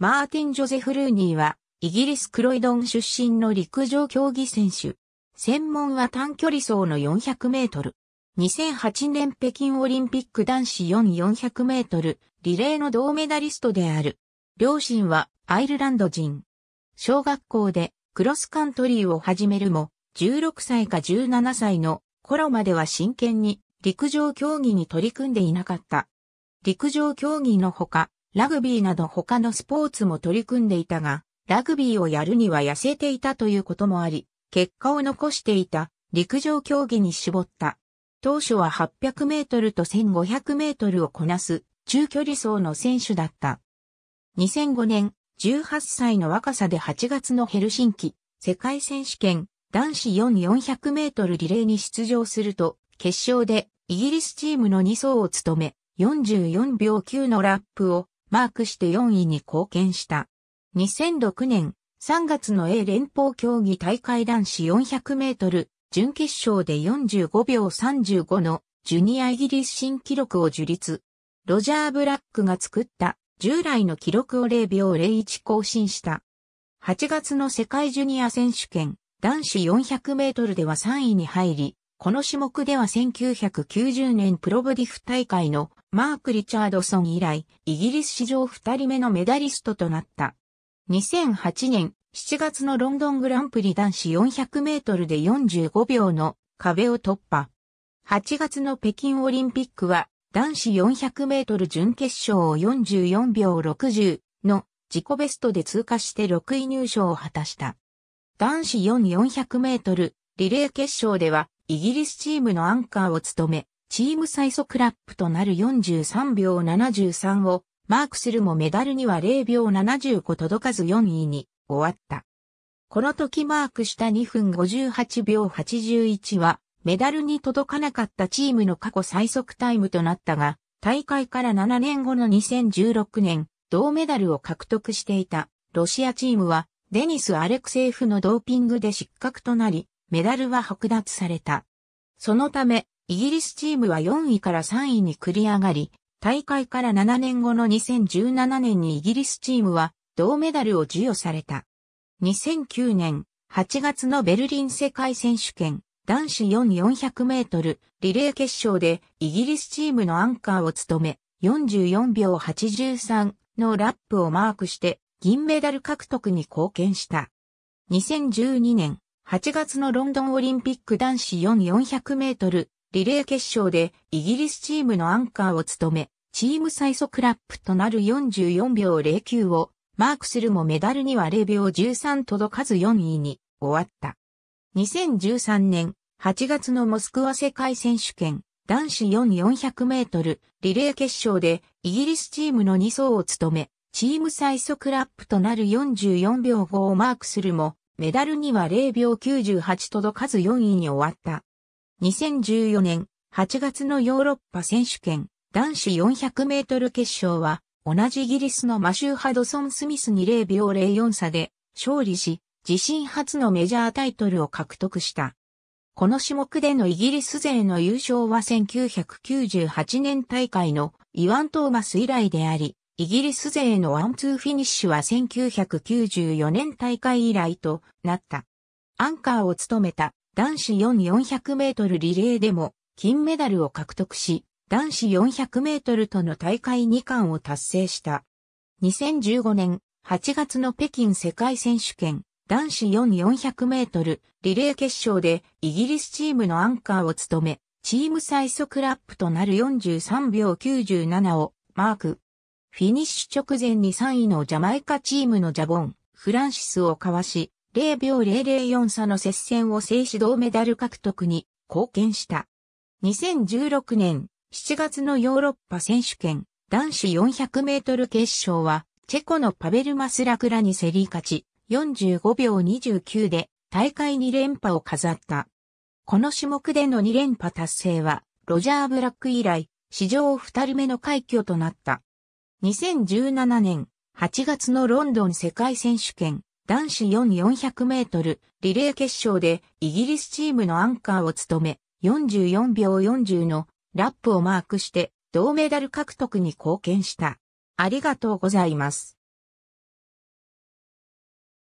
マーティン・ジョゼフ・ルーニーは、イギリス・クロイドン出身の陸上競技選手。専門は短距離走の400メートル。2008年北京オリンピック男子4400メートルリレーの銅メダリストである。両親はアイルランド人。小学校でクロスカントリーを始めるも、16歳か17歳の頃までは真剣に陸上競技に取り組んでいなかった。陸上競技のほか、ラグビーなど他のスポーツも取り組んでいたが、ラグビーをやるには痩せていたということもあり、結果を残していた陸上競技に絞った。当初は800メートルと1500メートルをこなす中距離走の選手だった。2005年、18歳の若さで8月のヘルシンキ世界選手権男子4400メートルリレーに出場すると、決勝でイギリスチームの2走を務め、44秒9のラップをマークして4位に貢献した。2006年3月の A 連邦競技大会男子400メートル準決勝で45秒35のジュニアイギリス新記録を樹立。ロジャー・ブラックが作った従来の記録を0秒01更新した。8月の世界ジュニア選手権男子400メートルでは3位に入り、この種目では1990年プロブディフ大会のマーク・リチャードソン以来、イギリス史上2人目のメダリストとなった。2008年7月のロンドングランプリ男子400メートルで45秒の壁を突破。8月の北京オリンピックは男子400メートル準決勝を44秒60の自己ベストで通過して6位入賞を果たした。男子4400メートルリレー決勝ではイギリスチームのアンカーを務め、チーム最速ラップとなる43秒73をマークするもメダルには0秒75届かず4位に終わった。この時マークした2分58秒81はメダルに届かなかったチームの過去最速タイムとなったが、大会から7年後の2016年、銅メダルを獲得していたロシアチームはデニス・アレクセイフのドーピングで失格となり、メダルは剥奪された。そのため、イギリスチームは4位から3位に繰り上がり、大会から7年後の2017年にイギリスチームは銅メダルを授与された。2009年8月のベルリン世界選手権男子4400メートルリレー決勝でイギリスチームのアンカーを務め44秒83のラップをマークして銀メダル獲得に貢献した。2012年8月のロンドンオリンピック男子4400メートルリレー決勝でイギリスチームのアンカーを務め、チーム最速ラップとなる44秒09をマークするもメダルには0秒13届かず4位に終わった。2013年8月のモスクワ世界選手権男子4400メートルリレー決勝でイギリスチームの2走を務め、チーム最速ラップとなる44秒5をマークするも、メダルには0秒98届かず4位に終わった。2014年8月のヨーロッパ選手権男子400メートル決勝は同じイギリスのマシュー・ハドソン・スミスに0秒04差で勝利し自身初のメジャータイトルを獲得した。この種目でのイギリス勢の優勝は1998年大会のイワン・トーマス以来であり、イギリス勢のワンツーフィニッシュは1994年大会以来となった。アンカーを務めた男子4400メートルリレーでも金メダルを獲得し、男子400メートルとの大会2冠を達成した。2015年8月の北京世界選手権男子4400メートルリレー決勝でイギリスチームのアンカーを務め、チーム最速ラップとなる43秒97をマーク。フィニッシュ直前に3位のジャマイカチームのジャボン、フランシスをかわし、0秒004差の接戦を制し銅メダル獲得に貢献した。2016年7月のヨーロッパ選手権男子400メートル決勝はチェコのパベル・マスラクラに競り勝ち45秒29で大会2連覇を飾った。この種目での2連覇達成はロジャー・ブラック以来史上2人目の快挙となった。2017年8月のロンドン世界選手権男子4400メートルリレー決勝でイギリスチームのアンカーを務め44秒40のラップをマークして銅メダル獲得に貢献した。ありがとうございます。